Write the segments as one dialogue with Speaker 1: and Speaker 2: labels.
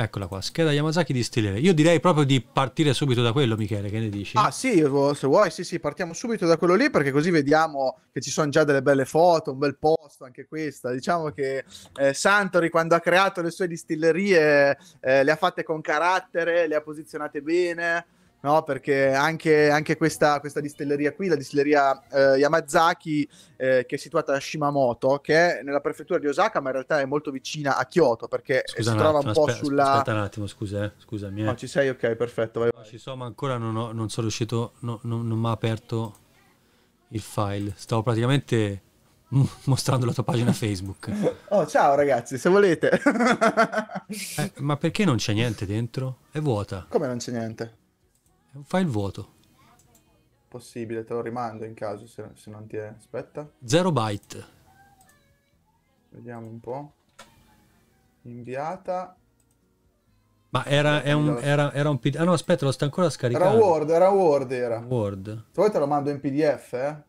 Speaker 1: Eccola qua, scheda Yamazaki di stilere. Io direi proprio di partire subito da quello, Michele, che ne dici?
Speaker 2: Ah sì, se vuoi, sì sì, partiamo subito da quello lì perché così vediamo che ci sono già delle belle foto, un bel posto, anche questa. Diciamo che eh, Santori quando ha creato le sue distillerie eh, le ha fatte con carattere, le ha posizionate bene, No, perché anche, anche questa, questa, distilleria qui, la distilleria eh, Yamazaki, eh, che è situata a Shimamoto, che è nella prefettura di Osaka, ma in realtà è molto vicina a Kyoto, perché scusa si un trova attimo, un po' aspe- sulla... Aspetta
Speaker 1: un attimo, scusa, eh, scusami. Eh. No, ci sei, ok, perfetto. Vai, vai. Ci so, ma ancora non, ho, non sono riuscito, no, no, non mi ha aperto il file. Stavo praticamente mostrando la tua pagina Facebook.
Speaker 2: Oh, ciao ragazzi, se volete. eh,
Speaker 1: ma perché non c'è niente dentro? È vuota. Come non c'è niente? Fai il vuoto.
Speaker 2: Possibile, te lo rimando in caso se, se non ti è. Aspetta.
Speaker 1: 0 byte.
Speaker 2: Vediamo un po'. Inviata.
Speaker 1: Ma era, un, era, era un PDF. Ah no, aspetta, lo sta ancora scaricando. Era Word,
Speaker 2: era Word. Era. Word. Se vuoi te lo mando in PDF, eh. eh?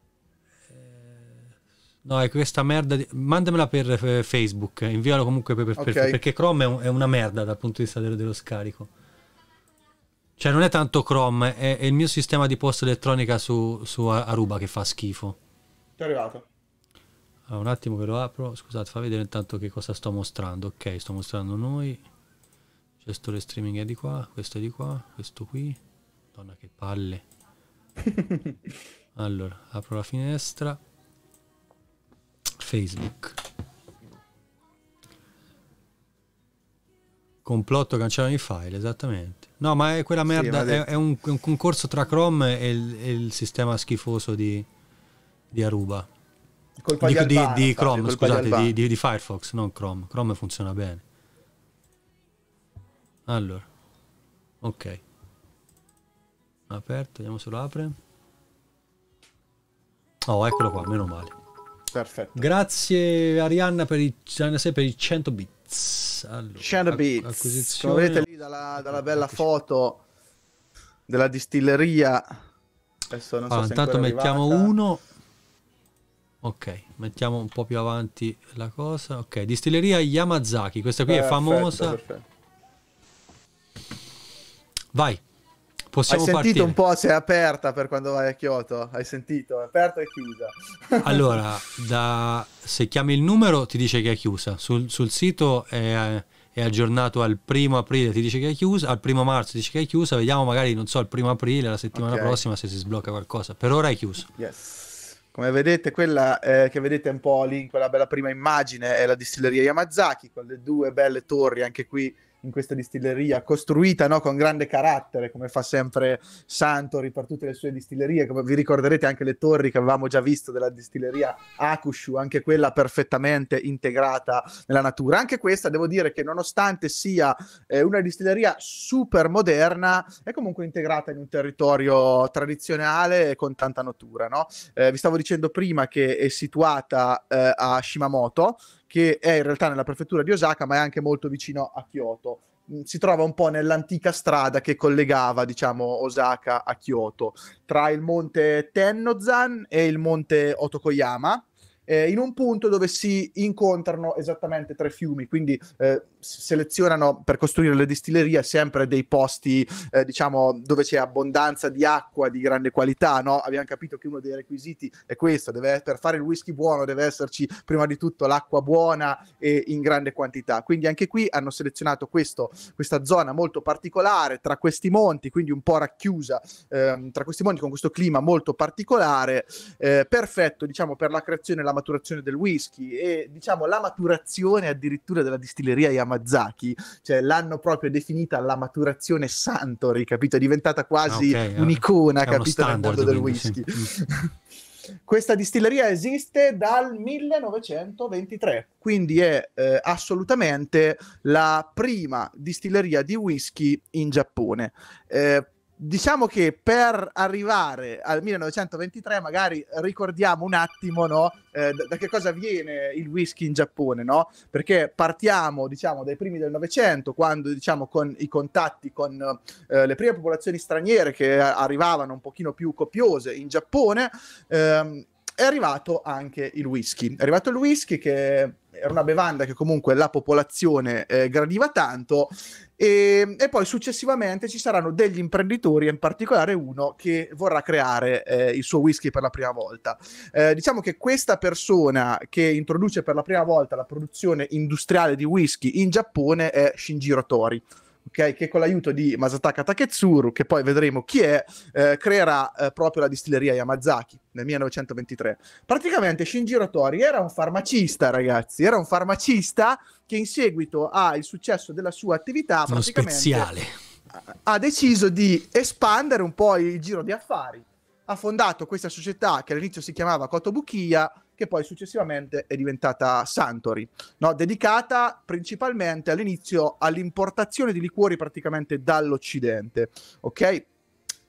Speaker 1: No, è questa merda. Di... Mandamela per eh, Facebook, invialo comunque per, per, okay. perché Chrome è, un, è, una merda dal punto di vista dello, dello scarico. Cioè non è tanto Chrome, è, è il mio sistema di posta elettronica su, su Aruba che fa schifo. Ti è arrivato. Allora, ah, un attimo che lo apro, scusate, fa vedere intanto che cosa sto mostrando. Ok, sto mostrando noi. Questo le streaming è di qua, questo è di qua, questo qui. Madonna che palle. allora, apro la finestra. Facebook. Complotto cancellano i file, esattamente. No, ma è quella merda, sì, è, è, un, è, un, concorso tra Chrome e il, e il sistema schifoso di, di Aruba. Colpa di, di, Albano, di Chrome, colpa scusate, di, di, Firefox, non Chrome. Chrome funziona bene. Allora, ok. Aperto, vediamo se lo apre. Oh, eccolo qua, meno male. Perfetto. Grazie Arianna per i, Arianna per i 100 bit. Beats. Allora, Shadow Beats. Come vedete lì
Speaker 2: dalla, dalla bella foto
Speaker 1: della distilleria.
Speaker 2: Adesso non allora, so intanto mettiamo arrivata.
Speaker 1: uno. Ok, mettiamo un po' più avanti la cosa. Ok, distilleria Yamazaki. Questa qui perfetto, è famosa. Perfetto. Vai. Possiamo Hai sentito partire. un po'
Speaker 2: se è aperta per quando vai a Kyoto? Hai sentito? È aperta e chiusa.
Speaker 1: allora, da, se chiami il numero ti dice che è chiusa. Sul, sul sito è, è, aggiornato al primo aprile, ti dice che è chiusa, al primo marzo dice che è chiusa. Vediamo magari, non so, al primo aprile, la settimana okay. prossima se si sblocca qualcosa. Per ora è chiusa. Yes.
Speaker 2: Come vedete, quella eh, che vedete un po' lì in quella bella prima immagine è la distilleria Yamazaki, con le due belle torri anche qui in questa distilleria, costruita no, con grande carattere, come fa sempre Santori per tutte le sue distillerie. Come vi ricorderete anche le torri che avevamo già visto della distilleria Akushu, anche quella perfettamente integrata nella natura. Anche questa, devo dire che nonostante sia eh, una distilleria super moderna, è comunque integrata in un territorio tradizionale e con tanta natura. No? Eh, vi stavo dicendo prima che è situata eh, a Shimamoto, che è in realtà nella prefettura di Osaka, ma è anche molto vicino a Kyoto. Mm, si trova un po' nell'antica strada che collegava, diciamo, Osaka a Kyoto, tra il monte Tennozan e il monte Otokoyama, eh, in un punto dove si incontrano esattamente tre fiumi, quindi eh, selezionano per costruire le distillerie sempre dei posti, eh, diciamo, dove c'è abbondanza di acqua di grande qualità, no? Abbiamo capito che uno dei requisiti è questo, deve, per fare il whisky buono deve esserci prima di tutto l'acqua buona e in grande quantità. Quindi anche qui hanno selezionato questo, questa zona molto particolare tra questi monti, quindi un po' racchiusa eh, tra questi monti con questo clima molto particolare, eh, perfetto, diciamo, per la creazione e la maturazione del whisky e, diciamo, la maturazione addirittura della distilleria Yamaha Yamazaki, cioè l'hanno proprio definita la maturazione Santori, capito? È diventata quasi ah, okay, eh. un'icona, capito, nel mondo del whisky. Sì. Questa distilleria esiste dal 1923, quindi è eh, assolutamente la prima distilleria di whisky in Giappone. Eh, diciamo che per arrivare al 1923 magari ricordiamo un attimo no, eh, da che cosa viene il whisky in Giappone, no? perché partiamo diciamo, dai primi del Novecento, quando diciamo, con i contatti con eh, le prime popolazioni straniere che arrivavano un pochino più copiose in Giappone, ehm, è arrivato anche il whisky. È arrivato il whisky che era una bevanda che comunque la popolazione eh, gradiva tanto e, e, poi successivamente ci saranno degli imprenditori, in particolare uno che vorrà creare eh, il suo whisky per la prima volta. Eh, diciamo che questa persona che introduce per la prima volta la produzione industriale di whisky in Giappone è Shinjiro Tori okay, che con l'aiuto di Masataka Taketsuru, che poi vedremo chi è, eh, creerà eh, proprio la distilleria Yamazaki nel 1923. Praticamente Shinjiro Tori era un farmacista, ragazzi, era un farmacista che in seguito al successo della sua attività... Uno speziale. Ha deciso di espandere un po' il giro di affari. Ha fondato questa società che all'inizio si chiamava Kotobukiya, che poi successivamente è diventata Santori, no? dedicata principalmente all'inizio all'importazione di liquori praticamente dall'Occidente. Ok?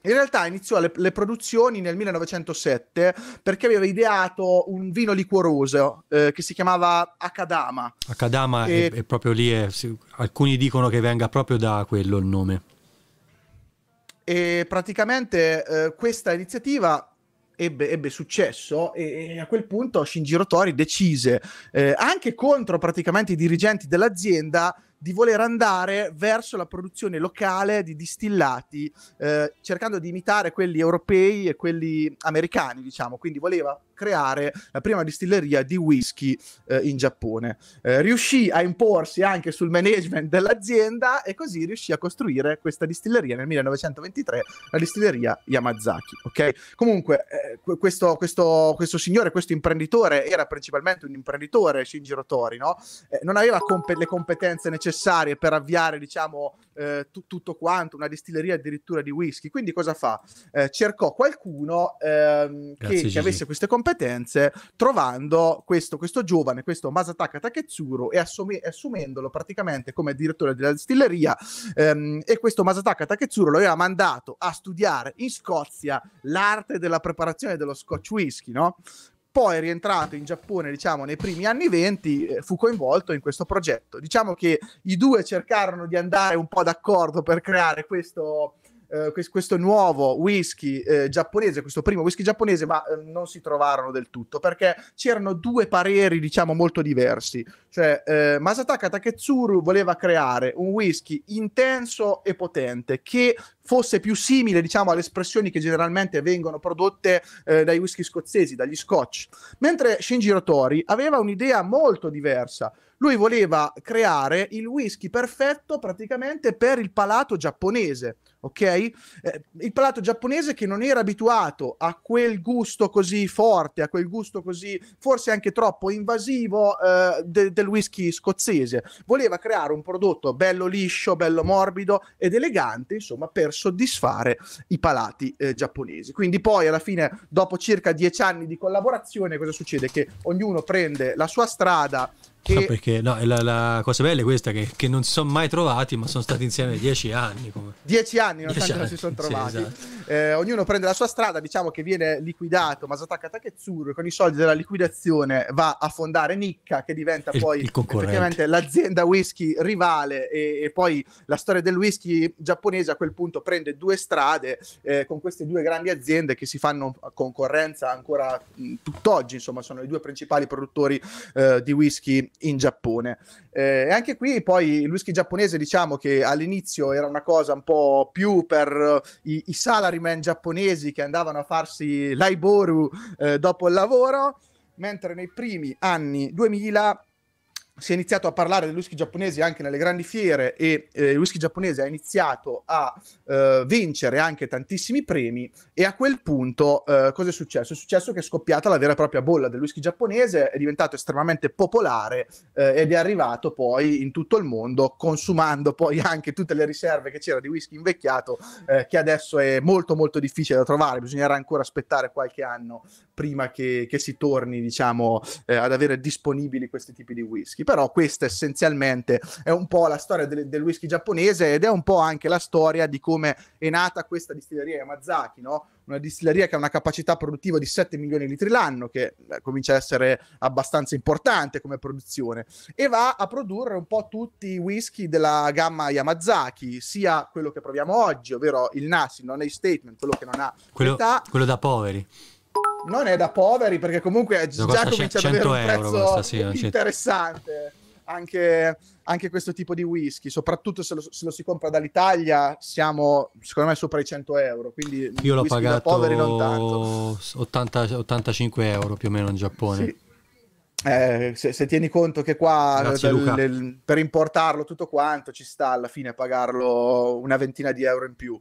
Speaker 2: In realtà iniziò le, le, produzioni nel 1907 perché aveva ideato un vino liquoroso eh, che si chiamava Akadama.
Speaker 1: Akadama e... è, è, proprio lì, è, alcuni dicono che venga proprio da quello il nome.
Speaker 2: E praticamente eh, questa iniziativa ebbe, ebbe successo e, e, a quel punto Shinjiro Tori decise, eh, anche contro praticamente i dirigenti dell'azienda, di voler andare verso la produzione locale di distillati, eh, cercando di imitare quelli europei e quelli americani, diciamo. Quindi voleva creare la prima distilleria di whisky eh, in Giappone. Eh, riuscì a imporsi anche sul management dell'azienda e così riuscì a costruire questa distilleria nel 1923, la distilleria Yamazaki. Ok? Comunque, eh, questo, questo, questo, signore, questo imprenditore, era principalmente un imprenditore, Shinjiro Tori, no? Eh, non aveva comp- le competenze necessarie necessarie per avviare, diciamo, eh, t- tutto quanto, una distilleria addirittura di whisky. Quindi cosa fa? Eh, cercò qualcuno ehm, che, che, avesse queste competenze, trovando questo, questo giovane, questo Masataka Taketsuru, e assumi- assumendolo praticamente come direttore della distilleria. Ehm, e questo Masataka Taketsuru lo aveva mandato a studiare in Scozia l'arte della preparazione dello scotch whisky, no? poi rientrato in Giappone, diciamo, nei primi anni 20, eh, fu coinvolto in questo progetto. Diciamo che i due cercarono di andare un po' d'accordo per creare questo eh, questo nuovo whisky eh, giapponese, questo primo whisky giapponese, ma eh, non si trovarono del tutto perché c'erano due pareri, diciamo, molto diversi. Cioè, eh, Masataka Taketsuru voleva creare un whisky intenso e potente che fosse più simile, diciamo, alle espressioni che generalmente vengono prodotte eh, dai whisky scozzesi, dagli scotch, mentre Shinjiro Tori aveva un'idea molto diversa lui voleva creare il whisky perfetto praticamente per il palato giapponese, ok? Eh, il palato giapponese che non era abituato a quel gusto così forte, a quel gusto così forse anche troppo invasivo eh, de- del whisky scozzese. Voleva creare un prodotto bello liscio, bello morbido ed elegante, insomma, per soddisfare i palati eh, giapponesi. Quindi poi alla fine, dopo circa dieci anni di collaborazione, cosa succede? Che ognuno prende la sua strada che... No, ah,
Speaker 1: perché no, la, la, cosa bella è questa, che, che non si sono mai trovati, ma sono stati insieme dieci anni. Come...
Speaker 2: Dieci anni nonostante dieci non si sono trovati. Sì, esatto. eh, ognuno prende la sua strada, diciamo che viene liquidato Masataka Taketsuru, con i soldi della liquidazione va a fondare Nicca, che diventa il, poi il l'azienda whisky rivale e, e, poi la storia del whisky giapponese a quel punto prende due strade eh, con queste due grandi aziende che si fanno concorrenza ancora mh, tutt'oggi, insomma sono i due principali produttori eh, di whisky in Giappone. Eh, e anche qui poi il whisky giapponese diciamo che all'inizio era una cosa un po' più per eh, i, i salaryman giapponesi che andavano a farsi l'aiboru eh, dopo il lavoro, mentre nei primi anni 2000 si è iniziato a parlare del whisky giapponese anche nelle grandi fiere e eh, il whisky giapponese ha iniziato a eh, vincere anche tantissimi premi e a quel punto eh, cosa è successo? È successo che è scoppiata la vera e propria bolla del whisky giapponese, è diventato estremamente popolare eh, ed è arrivato poi in tutto il mondo consumando poi anche tutte le riserve che c'era di whisky invecchiato eh, che adesso è molto molto difficile da trovare, bisognerà ancora aspettare qualche anno prima che, che si torni diciamo eh, ad avere disponibili questi tipi di whisky però questa essenzialmente è un po' la storia del, del whisky giapponese ed è un po' anche la storia di come è nata questa distilleria Yamazaki, no? una distilleria che ha una capacità produttiva di 7 milioni di litri l'anno, che eh, comincia a essere abbastanza importante come produzione, e va a produrre un po' tutti i whisky della gamma Yamazaki, sia quello che proviamo oggi, ovvero il Nasi, non è statement, quello che non ha
Speaker 1: quello, età, quello da poveri
Speaker 2: non è da poveri perché comunque è già comincia ad cioè, avere un prezzo questa, sì, interessante anche, anche, questo tipo di whisky soprattutto se lo, se lo, si compra dall'Italia siamo secondo me sopra i 100 euro quindi io l'ho pagato
Speaker 1: 80, 85 euro più o meno in Giappone sì.
Speaker 2: Eh, se, se, tieni conto che qua Grazie, del, del, per importarlo tutto quanto ci sta alla fine pagarlo una ventina di euro in più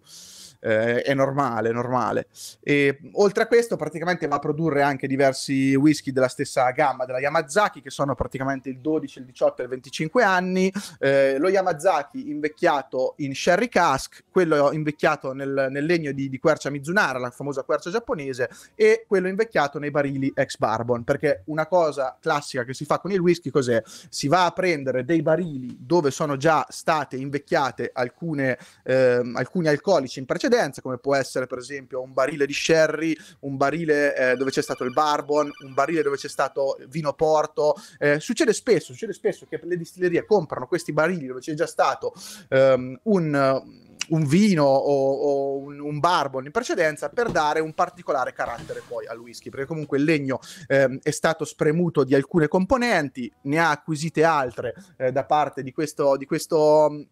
Speaker 2: eh, è normale, normale. E, oltre a questo praticamente va a produrre anche diversi whisky della stessa gamma della Yamazaki che sono praticamente il 12, il 18 e il 25 anni, eh, lo Yamazaki invecchiato in sherry cask, quello invecchiato nel, nel legno di, di quercia Mizunara, la famosa quercia giapponese, e quello invecchiato nei barili ex barbon, perché una cosa classica che si fa con il whisky cos'è? Si va a prendere dei barili dove sono già state invecchiate alcune, eh, alcuni alcolici in precedenza, eccedenze, come può essere per esempio un barile di sherry, un barile eh, dove c'è stato il barbon, un barile dove c'è stato vino porto. Eh, succede spesso, succede spesso che le distillerie comprano questi barili dove c'è già stato ehm, un, un, vino o, o un, un, barbon in precedenza per dare un particolare carattere poi al whisky, perché comunque il legno ehm, è stato spremuto di alcune componenti, ne ha acquisite altre eh, da parte di questo, di questo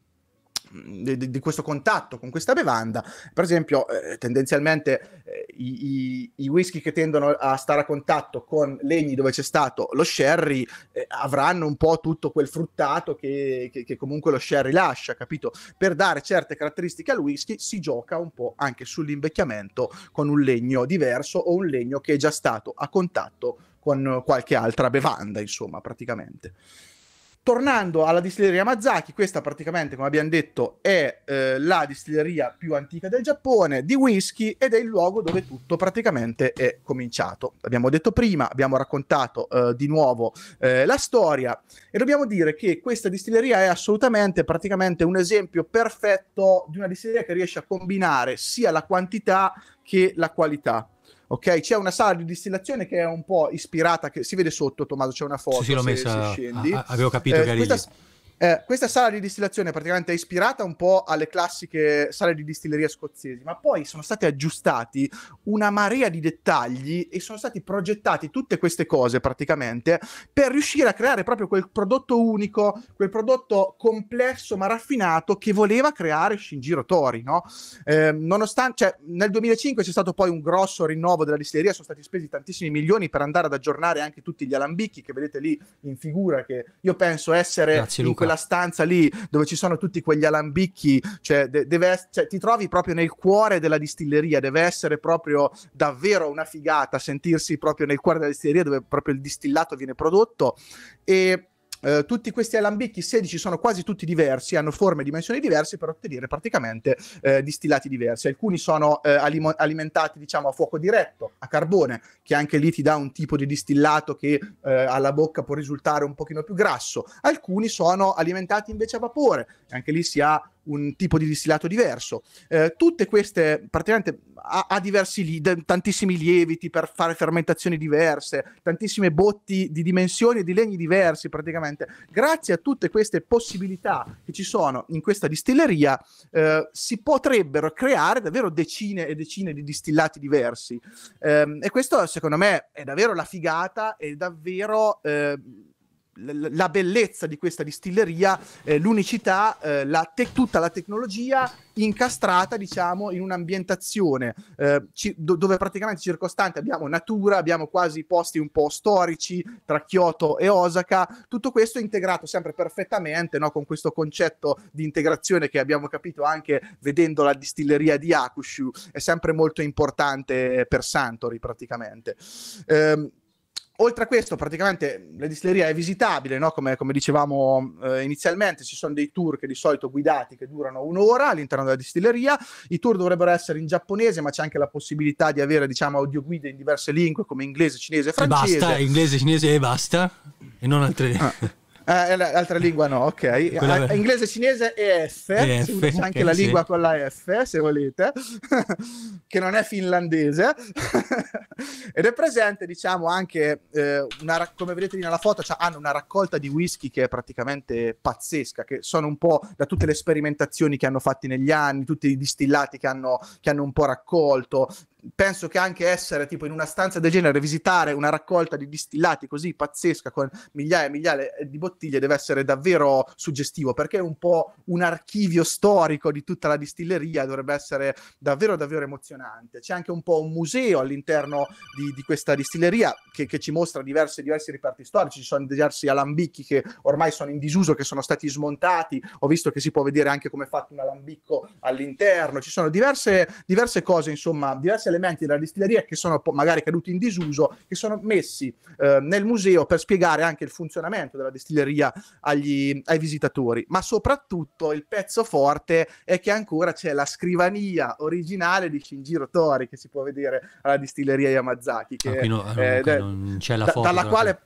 Speaker 2: di, di, questo contatto con questa bevanda. Per esempio, eh, tendenzialmente eh, i, i, i, whisky che tendono a stare a contatto con legni dove c'è stato lo sherry eh, avranno un po' tutto quel fruttato che, che, che, comunque lo sherry lascia, capito? Per dare certe caratteristiche al whisky si gioca un po' anche sull'invecchiamento con un legno diverso o un legno che è già stato a contatto con qualche altra bevanda, insomma, praticamente. Tornando alla distilleria Mazaki, questa praticamente, come abbiamo detto, è eh, la distilleria più antica del Giappone di whisky ed è il luogo dove tutto praticamente è cominciato. Abbiamo detto prima, abbiamo raccontato eh, di nuovo eh, la storia e dobbiamo dire che questa distilleria è assolutamente praticamente un esempio perfetto di una distilleria che riesce a combinare sia la quantità che la qualità ok? C'è una sala di distillazione che è un po' ispirata, che si vede sotto Tommaso, c'è una foto, sì, sì, l'ho messa, se scendi. A, avevo capito eh, che eri questa, lì eh, questa sala di distillazione praticamente è ispirata un po' alle classiche sale di distilleria scozzesi, ma poi sono stati aggiustati una marea di dettagli e sono stati progettati tutte queste cose praticamente per riuscire a creare proprio quel prodotto unico, quel prodotto complesso ma raffinato che voleva creare Shinjiro Tori. No? Eh, nonostante, cioè, nel 2005 c'è stato poi un grosso rinnovo della distilleria, sono stati spesi tantissimi milioni per andare ad aggiornare anche tutti gli alambicchi che vedete lì in figura, che io penso essere... Grazie Luca quella esatto. stanza lì dove ci sono tutti quegli alambicchi, cioè, de- deve, cioè, ti trovi proprio nel cuore della distilleria, deve essere proprio davvero una figata sentirsi proprio nel cuore della distilleria dove proprio il distillato viene prodotto e eh, tutti questi alambicchi 16 sono quasi tutti diversi, hanno forme e dimensioni diverse per ottenere praticamente eh, distillati diversi. Alcuni sono eh, alim- alimentati diciamo a fuoco diretto, a carbone, che anche lì ti dà un tipo di distillato che eh, alla bocca può risultare un pochino più grasso. Alcuni sono alimentati invece a vapore, anche lì si ha un tipo di distillato diverso. Eh, tutte queste praticamente ha, ha diversi li, tantissimi lieviti per fare fermentazioni diverse, tantissime botti di dimensioni e di legni diversi praticamente. Grazie a tutte queste possibilità che ci sono in questa distilleria eh, si potrebbero creare davvero decine e decine di distillati diversi. Eh, e questo secondo me è davvero la figata, è davvero eh, la bellezza di questa distilleria, eh, l'unicità, eh, la te- tutta la tecnologia incastrata, diciamo, in un'ambientazione eh, ci- do- dove praticamente circostante abbiamo natura, abbiamo quasi posti un po' storici tra Kyoto e Osaka, tutto questo integrato sempre perfettamente no? con questo concetto di integrazione che abbiamo capito anche vedendo la distilleria di Akushu, è sempre molto importante per Santori praticamente. Ehm, oltre a questo, praticamente la distilleria è visitabile, no? come, come, dicevamo eh, inizialmente, ci sono dei tour che di solito guidati che durano un'ora all'interno della distilleria. I tour dovrebbero essere in giapponese, ma c'è anche la possibilità di avere, diciamo, audioguide in diverse lingue come inglese,
Speaker 1: cinese e francese. E basta, inglese, cinese e basta, e non altre. Ah.
Speaker 2: Ah, l'altra lingua no, ok. Quella... Ah, inglese, cinese e F. E F c'è anche la lingua sì. con la F, se volete, che non è finlandese. Ed è presente, diciamo, anche, eh, una, come vedete lì nella foto, cioè, hanno una raccolta di whisky che è praticamente pazzesca, che sono un po' da tutte le sperimentazioni che hanno fatto negli anni, tutti i distillati che hanno, che hanno un po' raccolto, penso che anche essere tipo in una stanza del genere, visitare una raccolta di distillati così pazzesca con migliaia e migliaia eh, di bottiglie deve essere davvero suggestivo perché è un po' un archivio storico di tutta la distilleria, dovrebbe essere davvero davvero emozionante. C'è anche un po' un museo all'interno di, di questa distilleria che, che ci mostra diverse, diversi riparti storici, ci sono diversi alambicchi che ormai sono in disuso, che sono stati smontati, ho visto che si può vedere anche come è fatto un alambicco all'interno, ci sono diverse, diverse cose, insomma, diverse elementi della distilleria che sono magari caduti in disuso, che sono messi eh, nel museo per spiegare anche il funzionamento della distilleria agli, ai visitatori. Ma soprattutto il pezzo forte è che ancora c'è la scrivania originale di Shinjiro Tori che si può vedere alla distilleria Yamazaki. Che, ah, no, eh, no, eh,
Speaker 1: non c'è la foto. Da, dalla quale eh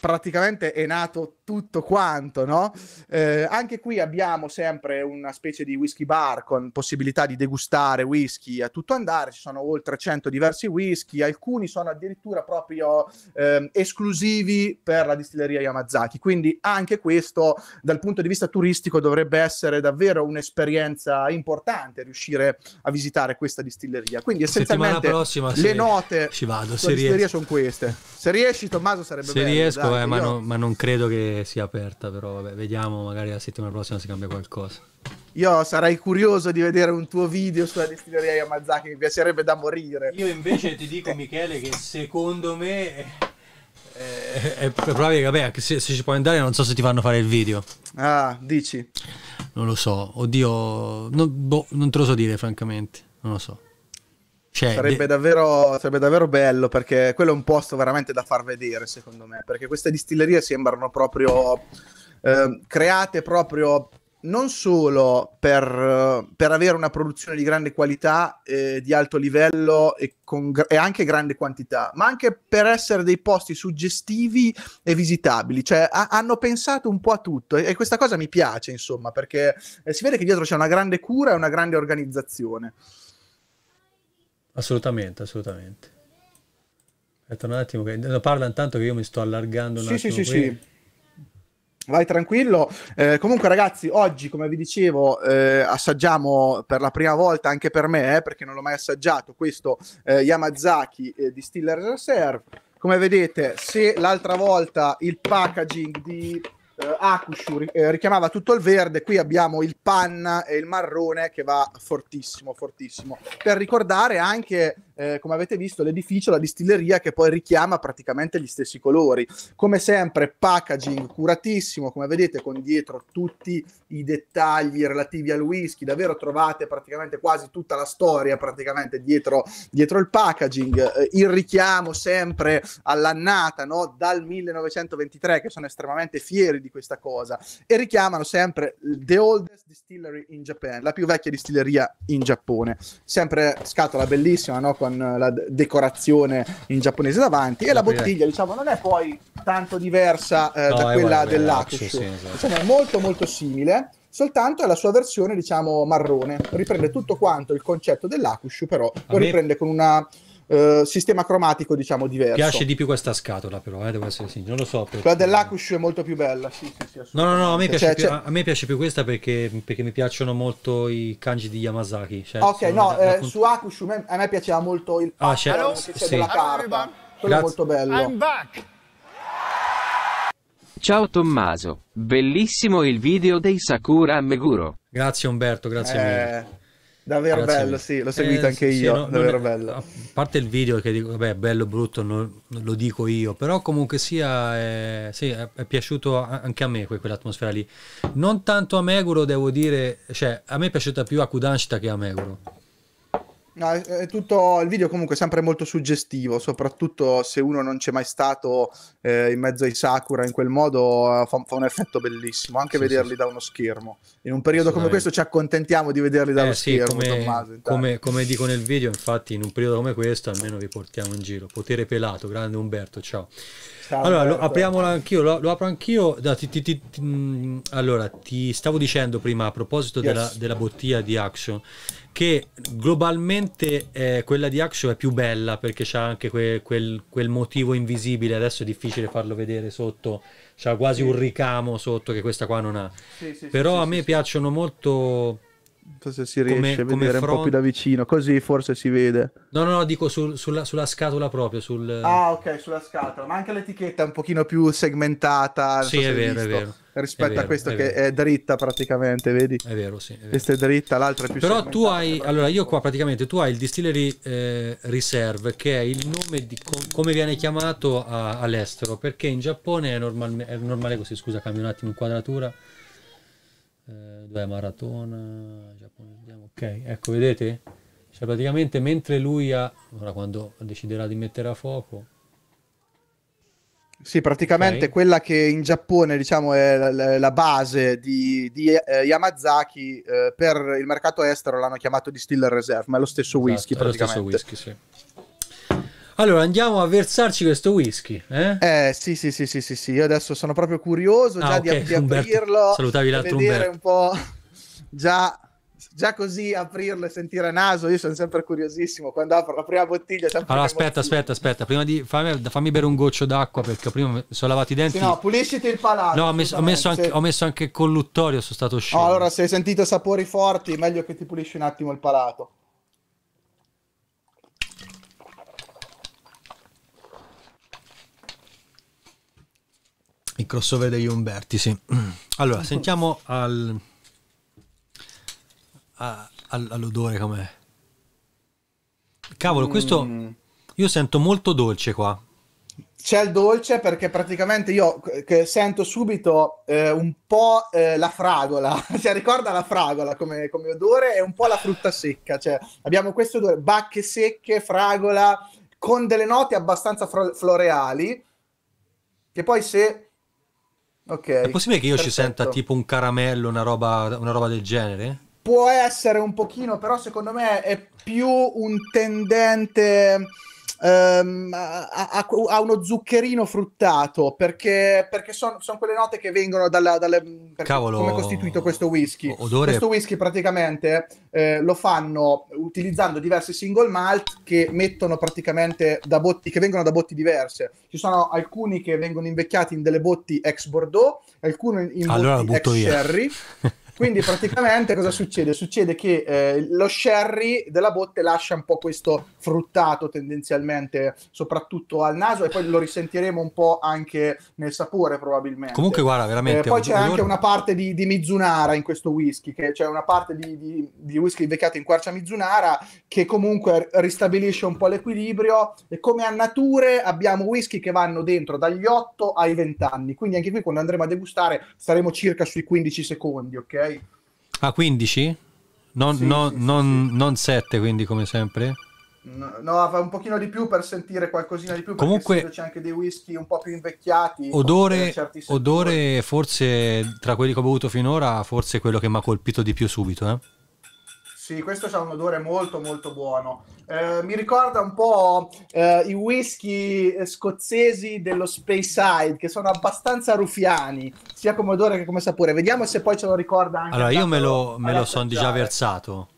Speaker 2: praticamente è nato tutto quanto, no? Eh, anche qui abbiamo sempre una specie di whisky bar con possibilità di degustare whisky a tutto andare, ci sono oltre 100 diversi whisky, alcuni sono addirittura proprio eh, esclusivi per la distilleria Yamazaki, quindi anche questo dal punto di vista turistico dovrebbe essere davvero un'esperienza importante riuscire a visitare questa distilleria. Quindi essenzialmente prossima, le note ci vado, se distilleria sono queste. Se riesci Tommaso sarebbe se bello. Riesco, ecco, eh, ma, io... non,
Speaker 1: ma, non, credo che sia aperta, però vabbè, vediamo, magari la settimana prossima si cambia qualcosa.
Speaker 2: Io sarei curioso di vedere un tuo video sulla distilleria Yamazaki, mi piacerebbe da morire.
Speaker 1: Io invece ti dico, Michele, che secondo me eh, è probabile che vabbè, se, se, ci puoi andare non so se ti fanno fare il video. Ah, dici? Non lo so, oddio, no, boh, non te lo so dire francamente, non lo so. Cioè, sarebbe, de...
Speaker 2: davvero, sarebbe, davvero, bello perché quello è un posto veramente da far vedere, secondo me, perché queste distillerie sembrano proprio eh, create proprio non solo per, per, avere una produzione di grande qualità, eh, di alto livello e, con, e, anche grande quantità, ma anche per essere dei posti suggestivi e visitabili. Cioè, a, hanno pensato un po' a tutto e, e questa cosa mi piace, insomma, perché eh, si vede che dietro c'è una grande cura e una grande organizzazione.
Speaker 1: Assolutamente, assolutamente. Aspetta eh, un attimo, che... No, parla intanto che io mi sto allargando un sì, attimo. Sì, sì, qui. sì.
Speaker 2: Vai tranquillo. Eh, comunque, ragazzi, oggi, come vi dicevo, eh, assaggiamo per la prima volta anche per me, eh, perché non l'ho mai assaggiato, questo eh, Yamazaki eh, di Stiller Reserve. Come vedete, se l'altra volta il packaging di eh, Akushu eh, richiamava tutto il verde, qui abbiamo il panna e il marrone che va fortissimo, fortissimo. Per ricordare anche eh, come avete visto, l'edificio, la distilleria che poi richiama praticamente gli stessi colori. Come sempre, packaging curatissimo, come vedete, con dietro tutti i dettagli relativi al whisky, davvero trovate praticamente quasi tutta la storia praticamente dietro, dietro il packaging, eh, il richiamo sempre all'annata, no? dal 1923, che sono estremamente fieri di questa cosa, e richiamano sempre The Oldest Distillery in Japan, la più vecchia distilleria in Giappone. Sempre scatola bellissima, no? Con con la decorazione in giapponese davanti e la bottiglia diciamo non è poi tanto diversa eh, no, da quella dell'Akus sì, esatto. insomma è molto molto simile soltanto è la sua versione diciamo marrone riprende tutto quanto il concetto dell'Akushu però lo me... riprende con una eh, sistema cromatico, diciamo, diverso. Mi piace
Speaker 1: di più questa scatola, però, eh, devo essere sincero, non lo so. Perché... Quella
Speaker 2: dell'Akush è molto più bella, sì, sì, sì, No, no, no, a me piace, cioè, più, cioè...
Speaker 1: A me piace più questa perché, perché, mi piacciono molto i kanji di Yamazaki. Cioè, ok, no, da, eh, da...
Speaker 2: su Akush a me piaceva molto il... Ah, c'è, allora, che c'è sì. della carta. Quello è molto bello. I'm back!
Speaker 1: Ciao Tommaso, bellissimo il video dei Sakura Meguro. Grazie Umberto, grazie eh... mille. Davvero Ragazzi, bello, sì, l'ho eh, seguito eh, anche sì, io, no, davvero è, bello. A parte il video che dico, vabbè, bello brutto, non, non lo dico io, però comunque sia, eh, sì, è, è, piaciuto anche a me quell'atmosfera lì. Non tanto a Meguro, devo dire, cioè, a me è piaciuta più a Akudanshita che a Meguro.
Speaker 2: No, è tutto, il video comunque è sempre molto suggestivo, soprattutto se uno non c'è mai stato eh, in mezzo ai Sakura in quel modo eh, fa, fa un effetto bellissimo, anche sì, vederli sì. da uno schermo. In un periodo come questo ci accontentiamo di vederli da eh, uno sì, schermo, come, Tommaso, come,
Speaker 1: come, dico nel video, infatti in un periodo come questo almeno vi portiamo in giro. Potere pelato, grande Umberto, ciao allora, lo, apriamolo anch'io, lo, lo apro anch'io. No, ti, ti, ti, mh, mm, allora, ti stavo dicendo prima a proposito yes. della, della, bottiglia di Action che globalmente eh, quella di Action è più bella perché c'ha anche que, quel, quel, motivo invisibile, adesso è difficile farlo vedere sotto, c'ha quasi sì. un ricamo sotto che questa qua non ha. Sì, sì, Però a me piacciono molto se si riesce come, a vedere front... un po' più da
Speaker 2: vicino, così forse si vede.
Speaker 1: No, no, no dico sul, sulla, sulla, scatola proprio. Sul...
Speaker 2: Ah, ok, sulla scatola, ma anche l'etichetta è un pochino più segmentata. Sì, so è, vero, è, vero, Rispetto è vero, a questa che è dritta praticamente, vedi? È vero, sì. È vero. Questa è dritta, l'altra è più Però
Speaker 1: tu hai, allora io qua praticamente, tu hai il Distillery eh, Reserve, che è il nome di com come viene chiamato all'estero, perché in Giappone è, normal è normale così, scusa, cambio un attimo inquadratura. Eh, dov'è Maratona? ok ecco vedete cioè praticamente mentre lui ha ora quando deciderà di mettere a fuoco
Speaker 2: sì, praticamente okay. quella che in Giappone diciamo, è la, la base di, di eh, Yamazaki eh, per il mercato estero l'hanno chiamato distiller reserve, ma è lo stesso esatto, whisky praticamente. Lo
Speaker 1: stesso whisky, sì. Allora andiamo a versarci questo whisky. Eh? eh sì, sì, sì, sì, sì, sì, io
Speaker 2: adesso sono proprio curioso ah, già okay, di, di aprirlo, Umberto. Salutavi l'altro vedere Umberto. un po' già già così aprirlo e sentire naso, io sono sempre curiosissimo quando apro la prima bottiglia. Allora aspetta,
Speaker 1: aspetta, aspetta, prima di fammi, fammi, bere un goccio d'acqua perché prima sono lavato i denti. Sì, no,
Speaker 2: pulisciti il palato. No, ho messo, ho messo, anche, ho
Speaker 1: messo anche colluttorio, sono stato
Speaker 2: scemo. No, allora se hai sentito sapori forti, meglio che ti pulisci un attimo il palato.
Speaker 1: Il crossover degli Umberti, sì. Allora, sentiamo al a, all'odore com'è. Cavolo, questo mm. io sento molto dolce qua.
Speaker 2: C'è il dolce perché praticamente io sento subito eh, un po' eh, la fragola, cioè ricorda la fragola come, come, odore e un po' la frutta secca, cioè abbiamo questo odore, bacche secche, fragola, con delle note abbastanza fro- floreali, che poi se... Ok. È possibile che io perfetto. ci senta tipo
Speaker 1: un caramello, una roba, una roba del genere?
Speaker 2: può essere un pochino, però secondo me è più un tendente um, a, a, a, uno zuccherino fruttato, perché, perché sono son quelle note che vengono dalla, dalle... Cavolo, come è costituito questo whisky? Odore. Questo whisky praticamente eh, lo fanno utilizzando diversi single malt che mettono praticamente da botti, che vengono da botti diverse. Ci sono alcuni che vengono invecchiati in delle botti ex Bordeaux, alcuni in allora botti ex via. Sherry. Quindi praticamente cosa succede? Succede che eh, lo sherry della botte lascia un po' questo fruttato tendenzialmente, soprattutto al naso, e poi lo risentiremo un po' anche nel sapore probabilmente. Comunque guarda,
Speaker 1: veramente... Eh, poi c'è anche una
Speaker 2: parte di, di, Mizunara in questo whisky, che c'è una parte di, di, di whisky invecchiato in quarcia Mizunara che comunque ristabilisce un po' l'equilibrio e come a nature abbiamo whisky che vanno dentro dagli 8 ai 20 anni, quindi anche qui quando andremo a degustare saremo circa sui 15 secondi, ok? direi...
Speaker 1: A 15? Non, sì, non, sì, non, non 7 quindi come sempre?
Speaker 2: No, fa un pochino di più per sentire qualcosina di più. Comunque c'è anche dei whisky un po' più invecchiati. Odore,
Speaker 1: odore forse tra quelli che ho bevuto finora, forse quello che mi ha colpito di più subito. Eh?
Speaker 2: Sì, questo ha un odore molto molto buono. Eh, mi ricorda un po' eh, i whisky eh, scozzesi dello Speyside, che sono abbastanza rufiani, sia come odore che come sapore. Vediamo se poi ce lo ricorda anche. Allora,
Speaker 1: io me lo, lo sono già versato.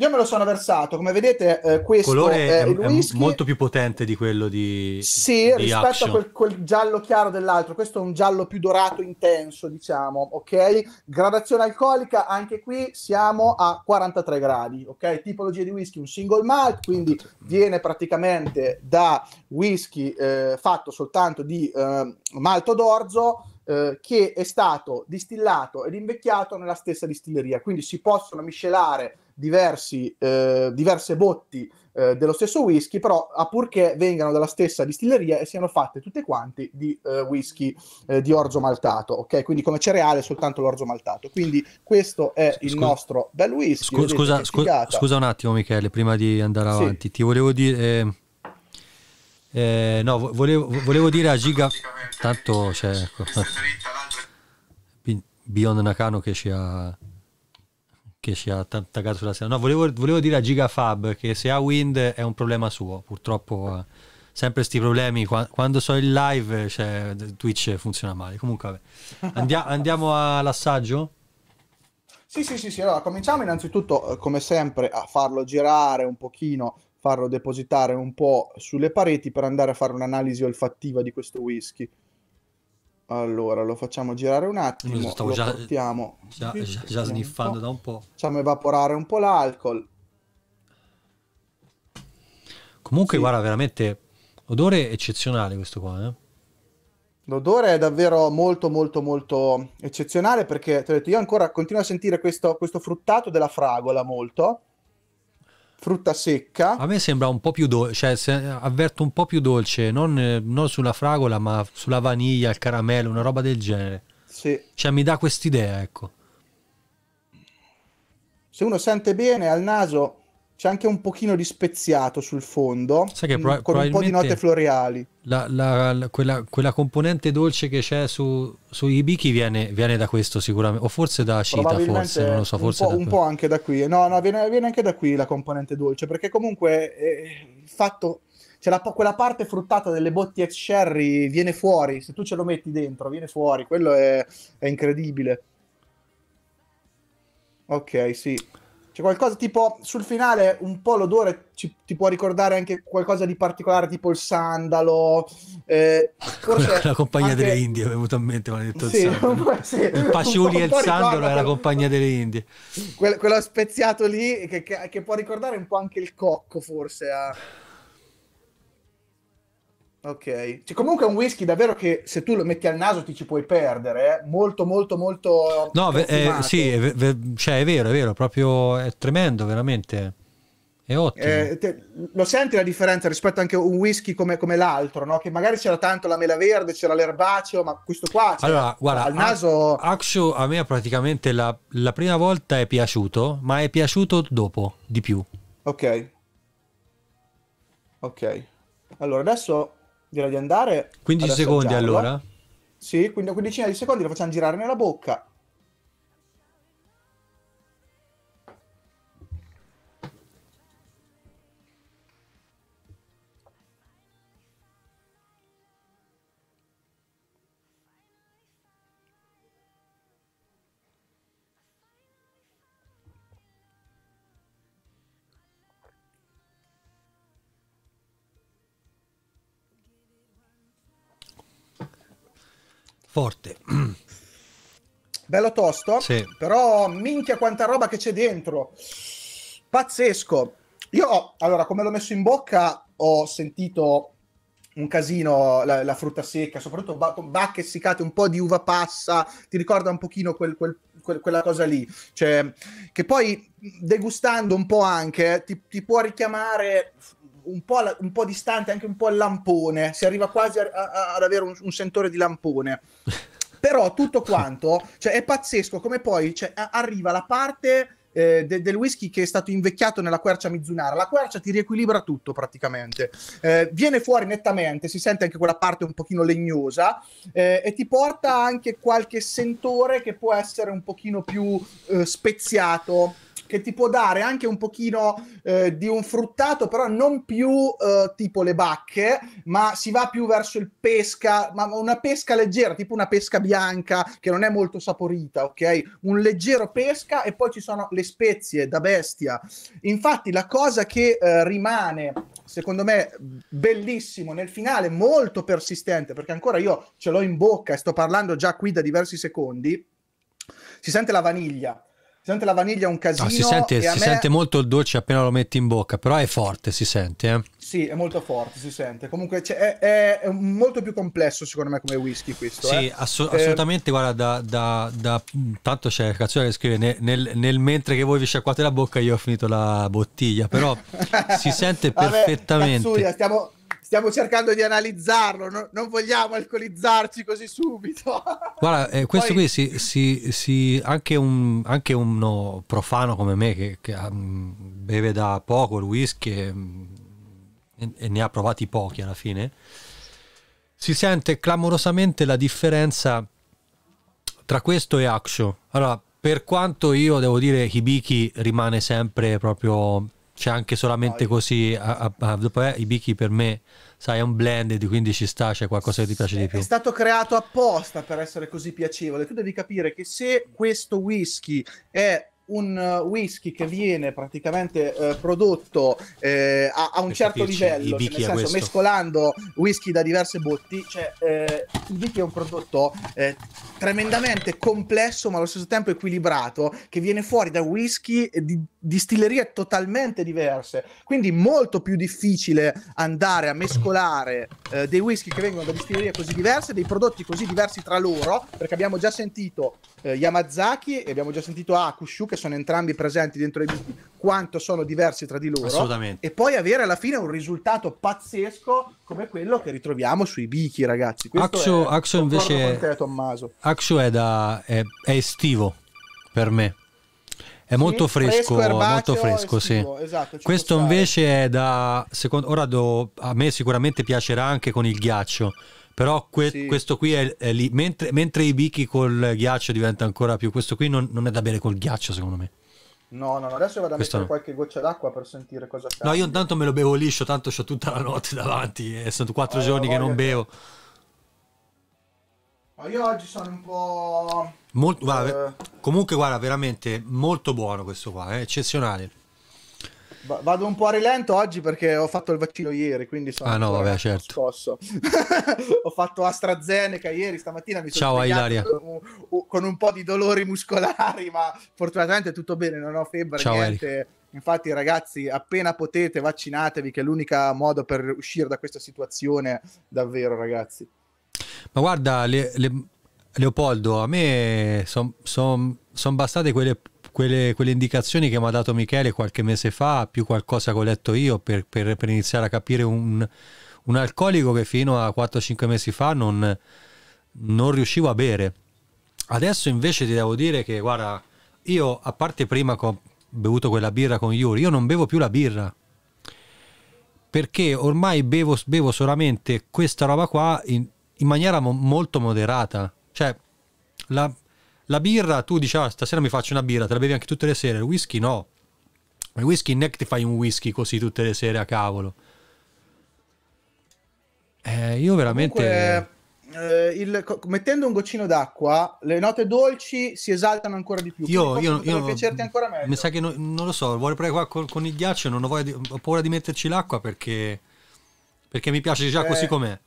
Speaker 2: Io me lo sono versato, come vedete eh, questo colore è, è, è, molto
Speaker 1: più potente di quello di Sì, di rispetto action. a quel,
Speaker 2: quel, giallo chiaro dell'altro, questo è un giallo più dorato intenso, diciamo, ok? Gradazione alcolica, anche qui siamo a 43 gradi, ok? Tipologia di whisky, un single malt, quindi viene praticamente da whisky eh, fatto soltanto di eh, malto d'orzo, eh, che è stato distillato ed invecchiato nella stessa distilleria, quindi si possono miscelare diversi, eh, diverse botti eh, dello stesso whisky, però a purché vengano dalla stessa distilleria e siano fatte tutte quante di eh, whisky eh, di orzo maltato, ok? Quindi come cereale soltanto l'orzo maltato. Quindi questo è il nostro bel whisky. Scu- scusa,
Speaker 1: scusa, un attimo Michele, prima di andare avanti, sì. ti volevo dire... Eh, eh, no, volevo, volevo, dire a Giga, tanto c'è cioè, ecco, Beyond Nakano che ci ha che sia attaccato sulla sera. No, volevo, volevo, dire a Gigafab che se ha Wind è un problema suo, purtroppo eh, sempre questi problemi quando, quando so in live cioè, Twitch funziona male comunque Andia, andiamo all'assaggio
Speaker 2: sì sì sì sì allora cominciamo innanzitutto eh, come sempre a farlo girare un pochino farlo depositare un po' sulle pareti per andare a fare un'analisi olfattiva di questo whisky allora, lo facciamo girare un attimo, lo stavo lo già, Già,
Speaker 1: già, già sniffando da un po'.
Speaker 2: Facciamo evaporare un po' l'alcol.
Speaker 1: Comunque, sì. guarda, veramente odore eccezionale questo qua, eh?
Speaker 2: L'odore è davvero molto molto molto eccezionale perché, detto, io ancora continuo a sentire questo, questo fruttato della fragola molto,
Speaker 1: frutta secca. A me sembra un po' più dolce, cioè avverto un po' più dolce, non, non sulla fragola, ma sulla vaniglia, il caramello, una roba del genere. Sì. Cioè mi dà quest'idea, ecco.
Speaker 2: Se uno sente bene al naso, c'è anche un pochino di speziato sul fondo, Sai che mm, pro- con un po' di note floreali.
Speaker 1: La, la, la, quella, quella, componente dolce che c'è su, su Ibiki viene, viene, da questo sicuramente, o forse da Cita, forse, non lo so, forse un, po', un po',
Speaker 2: anche da qui. No, no, viene, viene, anche da qui la componente dolce, perché comunque eh, il fatto... Cioè quella parte fruttata delle botti ex sherry viene fuori, se tu ce lo metti dentro viene fuori, quello è, è incredibile. Ok, sì. C'è qualcosa tipo sul finale un po' l'odore ci, ti può ricordare anche qualcosa di particolare, tipo il sandalo. Eh, forse la compagnia anche... delle
Speaker 1: Indie, è venuto in mente, ma detto sì, il sandalo. Sì, il paciuli e il sandalo è la compagnia delle Indie.
Speaker 2: Quello, quello speziato lì che, che, che, può ricordare un po' anche il cocco, forse. Eh Ok, cioè, comunque è un whisky davvero che se tu lo metti al naso ti ci puoi perdere, eh? molto molto molto... No, eh, sì,
Speaker 1: è, v- cioè, è vero, è vero, proprio è tremendo veramente, è ottimo. Eh,
Speaker 2: te, lo senti la differenza rispetto anche a un whisky come, come l'altro, no? che magari c'era tanto la mela verde, c'era l'erbaceo, ma questo qua cioè, allora, guarda, al naso...
Speaker 1: Axio a me praticamente la, la prima volta è piaciuto, ma è piaciuto dopo, di più.
Speaker 2: Ok, ok. Allora adesso direi di andare. 15 secondi allora? Sì, quindi una quindicina di secondi lo facciamo girare nella bocca forte. Bello tosto, sì. però minchia quanta roba che c'è dentro. Pazzesco. Io, allora, come l'ho messo in bocca, ho sentito un casino la, la frutta secca, soprattutto bacche essiccate, un po' di uva passa, ti ricorda un pochino quel, quel, quel, quella cosa lì. Cioè, che poi degustando un po' anche ti, ti può richiamare un po', alla, un po', distante, anche un po' al lampone, si arriva quasi a, a, ad avere un, un sentore di lampone. Però tutto quanto cioè, è pazzesco come poi cioè, arriva la parte eh, de- del whisky che è stato invecchiato nella quercia Mizunara. La quercia ti riequilibra tutto praticamente. Eh, viene fuori nettamente, si sente anche quella parte un pochino legnosa eh, e ti porta anche qualche sentore che può essere un pochino più eh, speziato che ti può dare anche un pochino eh, di un fruttato, però non più eh, tipo le bacche, ma si va più verso il pesca, ma una pesca leggera, tipo una pesca bianca che non è molto saporita, ok? Un leggero pesca e poi ci sono le spezie da bestia. Infatti la cosa che eh, rimane secondo me bellissimo nel finale molto persistente perché ancora io ce l'ho in bocca e sto parlando già qui da diversi secondi si sente la vaniglia sente la vaniglia un casino. No, si sente, si me... sente
Speaker 1: molto il dolce appena lo metti in bocca, però è forte, si sente. Eh?
Speaker 2: Sì, è molto forte, si sente. Comunque cioè, è, è, è, molto più complesso secondo me come whisky questo. Sì, eh? ass- eh, assolutamente,
Speaker 1: guarda, da, da, da tanto c'è Cazzone che scrive nel, nel, nel, mentre che voi vi sciacquate la bocca io ho finito la bottiglia, però si sente perfettamente. Vabbè, Katsuya,
Speaker 2: stiamo, stiamo cercando di analizzarlo, no, non vogliamo alcolizzarci così subito.
Speaker 1: Guarda, eh, questo Poi... qui si, si, si, anche, un, anche uno profano come me che, che ah, mm, beve da poco il whisky mm, e, e ne ha provati pochi alla fine, si sente clamorosamente la differenza tra questo e Aksho. Allora, per quanto io devo dire Hibiki rimane sempre proprio c'è anche solamente Vai. così. A, a, dopo eh, Ibiki per me, sai, è un blended, quindi ci sta, c'è qualcosa che ti piace sì, di più. È
Speaker 2: stato creato apposta per essere così piacevole. Tu devi capire che se questo whisky è un eh, whisky che viene praticamente eh, prodotto eh, a, a, un per certo capirci, livello, cioè nel senso questo. mescolando whisky da diverse botti, cioè, eh, il whisky è un prodotto eh, tremendamente complesso ma allo stesso tempo equilibrato che viene fuori da whisky di distillerie totalmente diverse, quindi molto più difficile andare a mescolare eh, dei whisky che vengono da distillerie così diverse, dei prodotti così diversi tra loro, perché abbiamo già sentito eh, Yamazaki e abbiamo già sentito Akushu che sono entrambi presenti dentro i BT quanto sono diversi tra di loro assolutamente e poi avere alla fine un risultato pazzesco come quello che ritroviamo sui bichi ragazzi Questo Axio, invece te,
Speaker 1: Axio è, da, è, è estivo per me è molto fresco, fresco molto fresco, sì. Esatto, Questo invece è da secondo, ora do, a me sicuramente piacerà anche con il ghiaccio, però que sì. questo qui è, è lì. Mentre, mentre, i bichi col ghiaccio diventa ancora più. Questo qui non, non è da bere col ghiaccio, secondo me.
Speaker 2: No, no, no, adesso vado a Questo mettere no. qualche goccia d'acqua per sentire cosa c'è No, io
Speaker 1: intanto me lo bevo liscio, tanto ho tutta la notte davanti e eh, sono quattro eh, giorni che non che... bevo.
Speaker 2: Ma io oggi sono un po'...
Speaker 1: Molto, eh... comunque guarda, veramente molto buono questo qua, è eh, eccezionale.
Speaker 2: Va- vado un po' a rilento oggi perché ho fatto il vaccino ieri, quindi sono ah, no, vabbè, certo. scosso. ho fatto AstraZeneca ieri, stamattina mi sono Ciao, Ilaria. Con, un, con un po' di dolori muscolari, ma fortunatamente tutto bene, non ho febbre, Ciao, niente. Eric. Infatti, ragazzi, appena potete, vaccinatevi, che è l'unico modo per uscire da questa situazione, davvero, ragazzi.
Speaker 1: Ma guarda, le, le, Leopoldo, a me sono son, son bastate quelle quelle, quelle, indicazioni che mi ha dato Michele qualche mese fa, più qualcosa che ho letto io per, per, per iniziare a capire un, un alcolico che fino a 4-5 mesi fa non, non riuscivo a bere. Adesso invece ti devo dire che, guarda, io a parte prima che ho bevuto quella birra con Yuri, io non bevo più la birra. Perché ormai bevo, bevo solamente questa roba qua in, in maniera mo molto moderata. Cioè, la, la birra, tu dici, ah, stasera mi faccio una birra, te la bevi anche tutte le sere. Il whisky no. Il whisky non è che ti fai un whisky così tutte le sere a cavolo. Eh, io veramente... Comunque...
Speaker 2: Eh, il, mettendo un goccino d'acqua, le note dolci si esaltano ancora di più. Io, io, io piacerti ancora
Speaker 1: meglio. Mi sa che no, non lo so, vorrei provare qua col, con il ghiaccio, non ho, voglia di, ho paura di metterci l'acqua perché, perché mi piace già eh, così com'è.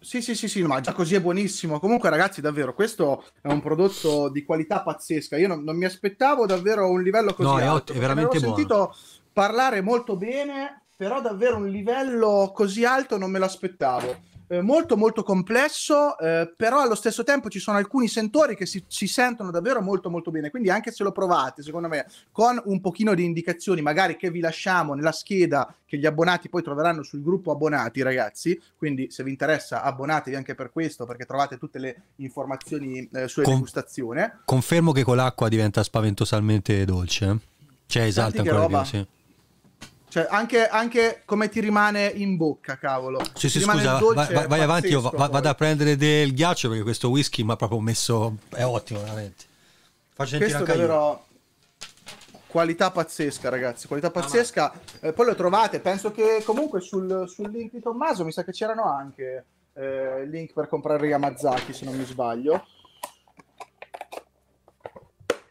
Speaker 2: Sì, sì, sì, sì, ma già così è buonissimo. Comunque, ragazzi, davvero, questo è un prodotto di qualità pazzesca. Io non, non mi aspettavo davvero un livello così no, è alto. È veramente buono. Ho sentito parlare molto bene, però davvero un livello così alto non me l'aspettavo. Eh, molto molto complesso, eh, però allo stesso tempo ci sono alcuni sentori che si, si, sentono davvero molto molto bene, quindi anche se lo provate, secondo me, con un pochino di indicazioni, magari che vi lasciamo nella scheda che gli abbonati poi troveranno sul gruppo abbonati, ragazzi, quindi se vi interessa abbonatevi anche per questo perché trovate tutte le informazioni eh, sulla Con- degustazione.
Speaker 1: Confermo che con l'acqua diventa spaventosamente dolce. Eh? Cioè esalta ancora roba. di più, sì.
Speaker 2: Cioè, anche, anche, come ti rimane in bocca, cavolo. Sì, sì, scusa, dolce, vai, vai, vai avanti, io va, vado
Speaker 1: a prendere del ghiaccio perché questo whisky mi ha proprio messo... è ottimo, veramente. Faccio questo sentire
Speaker 2: davvero... Qualità pazzesca, ragazzi, qualità ah, pazzesca. Ah, eh, poi lo trovate, penso che comunque sul, sul link di Tommaso mi sa che c'erano anche eh, link per comprare Yamazaki, se non mi sbaglio.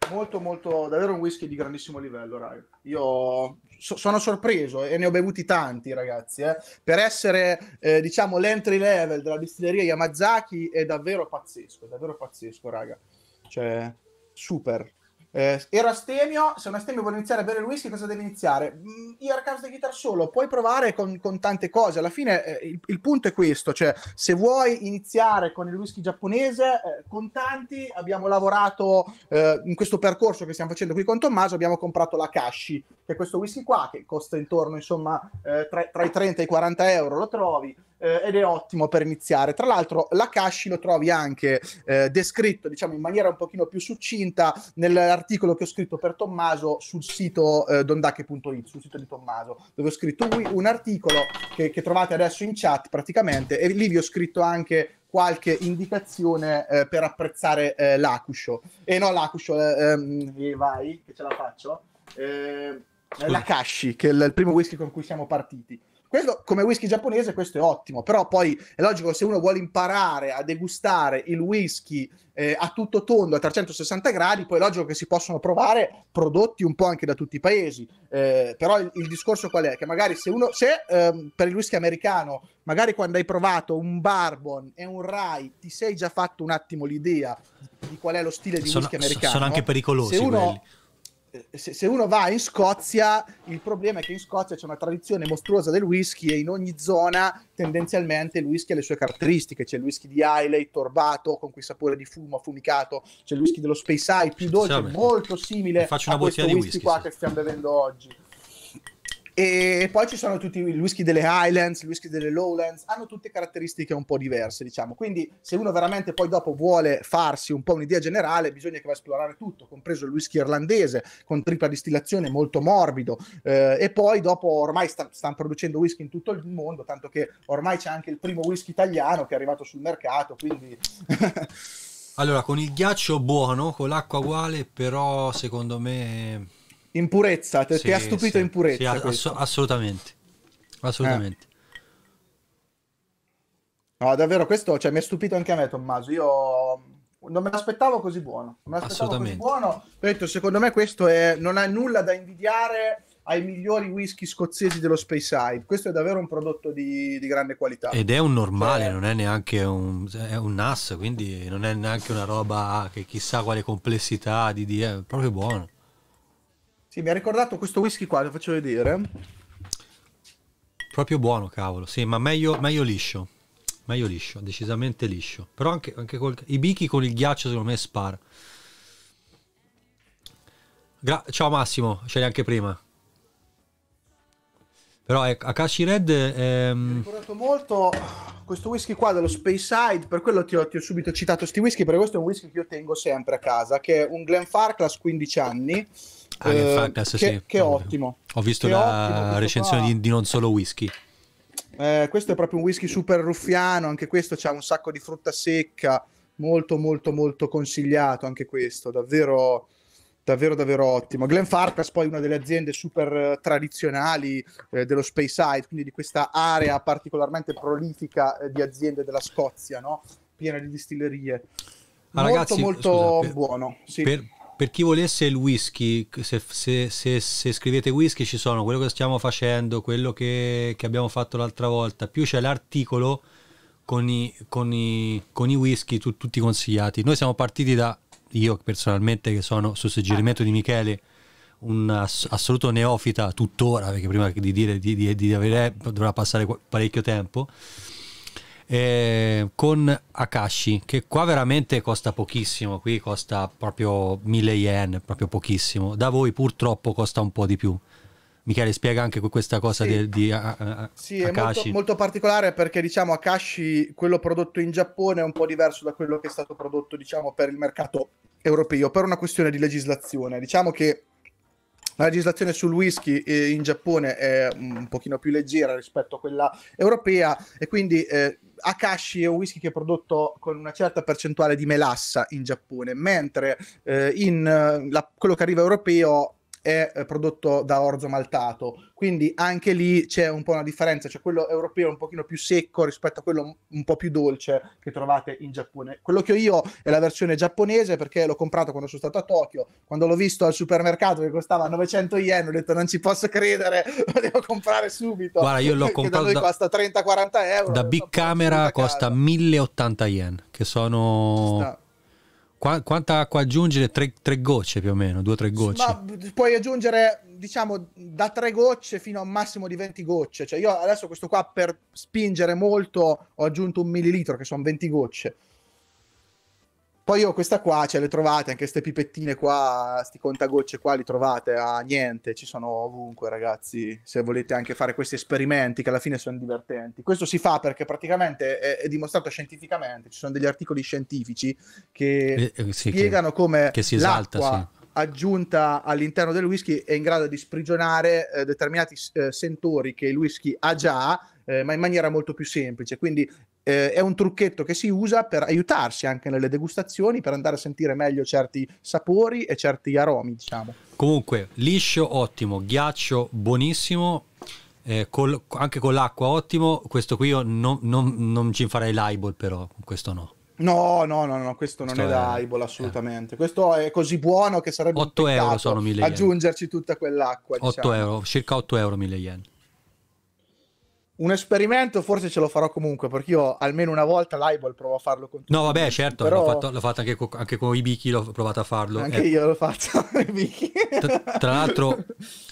Speaker 2: Molto, molto, davvero un whisky di grandissimo livello, raga. Io so, sono sorpreso eh, e ne ho bevuti tanti, ragazzi. Eh. Per essere, eh, diciamo, l'entry level della distilleria Yamazaki è davvero pazzesco, è davvero pazzesco, raga. Cioè, super. Eh, ero astemio, se un astemio vuole iniziare a bere il whisky cosa deve iniziare? Mm, io a Arcaus di Guitar solo, puoi provare con, con tante cose, alla fine eh, il, il, punto è questo, cioè se vuoi iniziare con il whisky giapponese, eh, con tanti abbiamo lavorato eh, in questo percorso che stiamo facendo qui con Tommaso, abbiamo comprato la Kashi, che è questo whisky qua che costa intorno insomma eh, tra, tra i 30 e i 40 euro, lo trovi, eh, ed è ottimo per iniziare. Tra l'altro l'Akashi lo trovi anche eh, descritto diciamo in maniera un pochino più succinta nell'articolo che ho scritto per Tommaso sul sito eh, dondache.it, sul sito di Tommaso, dove ho scritto un articolo che, che trovate adesso in chat praticamente e lì vi ho scritto anche qualche indicazione eh, per apprezzare eh, l'akusho. E eh, no, l'akusho, eh, ehm, vai, che ce la faccio. Eh, l'akashi, che è il primo whisky con cui siamo partiti. Questo, come whisky giapponese, questo è ottimo, però poi è logico se uno vuole imparare a degustare il whisky eh, a tutto tondo, a 360 gradi, poi è logico che si possono provare prodotti un po' anche da tutti i paesi, eh, però il, il, discorso qual è? Che magari se uno, se ehm, per il whisky americano, magari quando hai provato un Barbon e un Rye, ti sei già fatto un attimo l'idea di qual è lo stile di sono, whisky americano. Sono anche pericolosi se uno, quelli eh, se, se, uno va in Scozia, il problema è che in Scozia c'è una tradizione mostruosa del whisky e in ogni zona tendenzialmente il whisky ha le sue caratteristiche. C'è il whisky di Islay, torbato, con quel sapore di fumo affumicato, c'è il whisky dello Space Eye, più dolce, molto simile a questo whisky, whisky qua sì. che stiamo bevendo oggi. E poi ci sono tutti i whisky delle Highlands, i whisky delle Lowlands, hanno tutte caratteristiche un po' diverse, diciamo. Quindi se uno veramente poi dopo vuole farsi un po' un'idea generale, bisogna che va a esplorare tutto, compreso il whisky irlandese con tripla distillazione molto morbido eh, e poi dopo ormai stanno producendo whisky in tutto il mondo, tanto che ormai c'è anche il primo whisky italiano che è arrivato sul mercato, quindi
Speaker 1: Allora, con il ghiaccio buono, con l'acqua uguale, però secondo me in purezza, te, sì, ti ha stupito sì, in purezza. Sì, ass- assolutamente, assolutamente.
Speaker 2: Eh. No, davvero, questo cioè, mi ha stupito anche a me, Tommaso. Io mm, non me l'aspettavo così buono. Non me l'aspettavo così buono. Detto, secondo me questo è, non ha nulla da invidiare ai migliori whisky scozzesi dello Space Side. Questo è davvero un prodotto di, di grande qualità.
Speaker 1: Ed è un normale, cioè, non è neanche un, è un NAS, quindi non è neanche una roba che chissà quale complessità di, di è proprio buono.
Speaker 2: Sì, mi ha ricordato questo whisky qua, lo faccio vedere.
Speaker 1: Proprio buono, cavolo. Sì, ma meglio, meglio liscio. Meglio liscio, decisamente liscio. Però anche, anche col, i bichi con il ghiaccio secondo me spara. Gra Ciao Massimo, c'eri anche prima. Però è, ecco, Akashi Red... Ehm... Mi ha
Speaker 2: ricordato molto questo whisky qua dello Space per quello ti ho, ti ho subito citato questi whisky, perché questo è un whisky che io tengo sempre a casa, che è un Glenfarclas 15 anni
Speaker 1: Ah, eh, Farkas, che, sì.
Speaker 2: che ottimo.
Speaker 1: Ho visto che la recensione di, di, Non Solo Whisky.
Speaker 2: Eh, questo è proprio un whisky super ruffiano, anche questo ha un sacco di frutta secca, molto molto molto consigliato anche questo, davvero davvero davvero ottimo. Glen Farkas poi una delle aziende super eh, tradizionali eh, dello Speyside, quindi di questa area particolarmente prolifica eh, di aziende della Scozia, no? piena di distillerie. Ah, molto ragazzi, molto scusa, per, buono. Sì. Per,
Speaker 1: per chi volesse il whisky, se, se, se, se, scrivete whisky ci sono quello che stiamo facendo, quello che, che abbiamo fatto l'altra volta, più c'è l'articolo con i, con i, con i whisky tu, tutti consigliati. Noi siamo partiti da, io personalmente che sono su suggerimento di Michele, un ass- assoluto neofita tuttora, perché prima di dire di, di, di avere dovrà passare parecchio tempo eh, con Akashi, che qua veramente costa pochissimo, qui costa proprio 1000 yen, proprio pochissimo, da voi purtroppo costa un po' di più. Michele spiega anche questa cosa sì. di, di a, a, sì, Akashi. Sì, è molto, molto,
Speaker 2: particolare perché diciamo Akashi, quello prodotto in Giappone è un po' diverso da quello che è stato prodotto diciamo per il mercato europeo per una questione di legislazione. Diciamo che la legislazione sul whisky eh, in Giappone è un pochino più leggera rispetto a quella europea e quindi eh, Akashi è un whisky che è prodotto con una certa percentuale di melassa in Giappone, mentre eh, in, eh, la, quello che arriva europeo è eh, prodotto da orzo maltato, quindi anche lì c'è un po' una differenza, cioè quello europeo è un pochino più secco rispetto a quello un po' più dolce che trovate in Giappone. Quello che ho io è la versione giapponese perché l'ho comprato quando sono stato a Tokyo, quando l'ho visto al supermercato che costava 900 yen, ho detto non ci posso credere, lo devo comprare subito. Guarda, io l'ho comprato da noi costa 30-40
Speaker 1: euro. Da Big Camera costa 1080 yen, che sono Qua, quanta acqua aggiungere? Tre, tre, gocce più o meno, due o tre gocce. Ma
Speaker 2: puoi aggiungere, diciamo, da tre gocce fino a un massimo di 20 gocce. Cioè io adesso questo qua per spingere molto ho aggiunto un millilitro, che sono 20 gocce. Poi io questa qua ce le trovate, anche queste pipettine qua, questi contagocce qua li trovate a ah, niente, ci sono ovunque ragazzi, se volete anche fare questi esperimenti che alla fine sono divertenti. Questo si fa perché praticamente è, è dimostrato scientificamente, ci sono degli articoli scientifici che eh, eh sì, spiegano che, come che si esalta, l'acqua sì. aggiunta all'interno del whisky è in grado di sprigionare eh, determinati eh, sentori che il whisky ha già eh, ma in maniera molto più semplice. Quindi eh, è un trucchetto che si usa per aiutarsi anche nelle degustazioni, per andare a sentire meglio certi sapori e certi aromi, diciamo.
Speaker 1: Comunque, liscio ottimo, ghiaccio buonissimo, eh, col, anche con l'acqua ottimo, questo qui io non, non, non ci farei l'eyeball però, questo no.
Speaker 2: No, no, no, no, questo, non è, è da Ibol eh. assolutamente. Eh. Questo è così buono che sarebbe 8 euro sono 1000 yen. aggiungerci tutta quell'acqua. 8 diciamo.
Speaker 1: euro, circa 8 euro 1000 yen
Speaker 2: un esperimento forse ce lo farò comunque perché io almeno una volta l'eyeball provo a farlo con no vabbè certo però... l'ho, fatto,
Speaker 1: l'ho fatto anche, co- anche, con i bichi l'ho provato a farlo anche eh. io
Speaker 2: l'ho fatto con i bichi
Speaker 1: tra, tra l'altro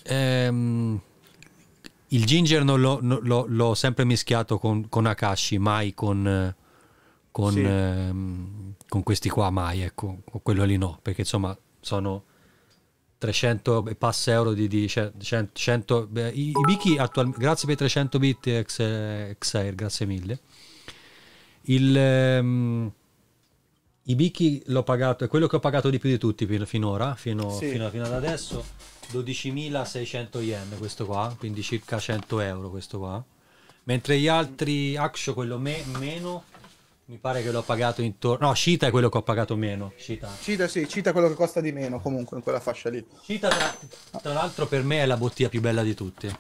Speaker 1: ehm, il ginger non l'ho, no, l'ho, l'ho sempre mischiato con, con, Akashi mai con con, sì. ehm, con questi qua mai ecco quello lì no perché insomma sono 300 e passa euro di, di 100, 100 beh, i, i bichi attualmente grazie per i 300 bit ex, ex grazie mille il ehm, i bichi l'ho pagato è quello che ho pagato di più di tutti finora fino, sì. fino, fino ad adesso 12.600 yen questo qua quindi circa 100 euro questo qua mentre gli altri Action quello me, meno mi pare che l'ho pagato intorno. No, Cita è quello che ho pagato meno. Cita.
Speaker 2: Cita, sì, Cita è quello che costa di meno comunque in quella fascia lì. Cita, tra,
Speaker 1: tra l'altro, per me è la bottiglia più bella di tutte.